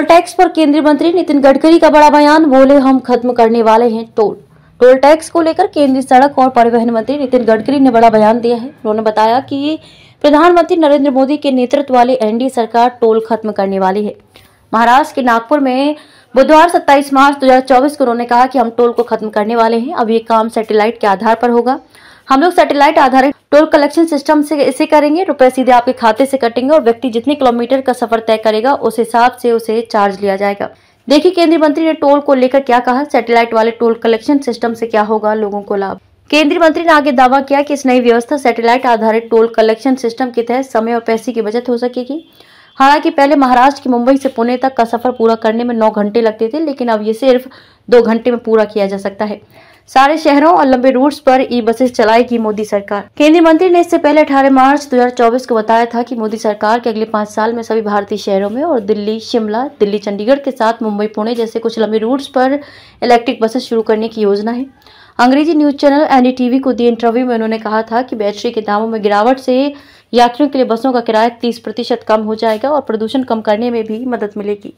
toll tax पर केंद्रीय मंत्री नितिन गडकरी का बड़ा बयान बोले हम खत्म करने वाले हैं टोल टोल टैक्स को लेकर केंद्रीय सड़क और परिवहन मंत्री नितिन गडकरी ने बड़ा बयान दिया है उन्होंने बताया कि प्रधानमंत्री नरेंद्र मोदी के नेतृत्व वाली एनडीए सरकार टोल खत्म करने वाली है महाराष्ट्र के नागपुर में बुधवार 27 मार्च 2024 को उन्होंने कहा कि हम टोल को खत्म करने वाले हैं अब ये काम सैटेलाइट के आधार पर होगा हम लोग सैटेलाइट आधारित टोल कलेक्शन सिस्टम से इसे करेंगे रुपए सीधे आपके खाते से कटेंगे और व्यक्ति जितने किलोमीटर का सफर तय करेगा उस हिसाब से उसे चार्ज लिया जाएगा देखिए केंद्रीय मंत्री ने टोल को लेकर क्या कहा सैटेलाइट वाले टोल कलेक्शन सिस्टम से क्या होगा लोगों को लाभ केंद्रीय मंत्री ने आगे दावा किया कि इस नई व्यवस्था सैटेलाइट आधारित टोल कलेक्शन सिस्टम के तहत समय और पैसे की बचत हो सकेगी हालांकि पहले महाराष्ट्र की मुंबई से पुणे तक का सफर पूरा करने में नौ घंटे लगते थे लेकिन अब ये सिर्फ दो घंटे में पूरा किया जा सकता है सारे शहरों और लंबे रूट्स पर ई बसेस चलाएगी मोदी सरकार केंद्रीय मंत्री ने इससे पहले अठारह मार्च 2024 को बताया था कि मोदी सरकार के अगले पाँच साल में सभी भारतीय शहरों में और दिल्ली शिमला दिल्ली चंडीगढ़ के साथ मुंबई पुणे जैसे कुछ लंबे रूट्स पर इलेक्ट्रिक बसेस शुरू करने की योजना है अंग्रेजी न्यूज चैनल एनडीटीवी को दिए इंटरव्यू में उन्होंने कहा था कि बैटरी के दामों में गिरावट से यात्रियों के लिए बसों का किराया तीस प्रतिशत कम हो जाएगा और प्रदूषण कम करने में भी मदद मिलेगी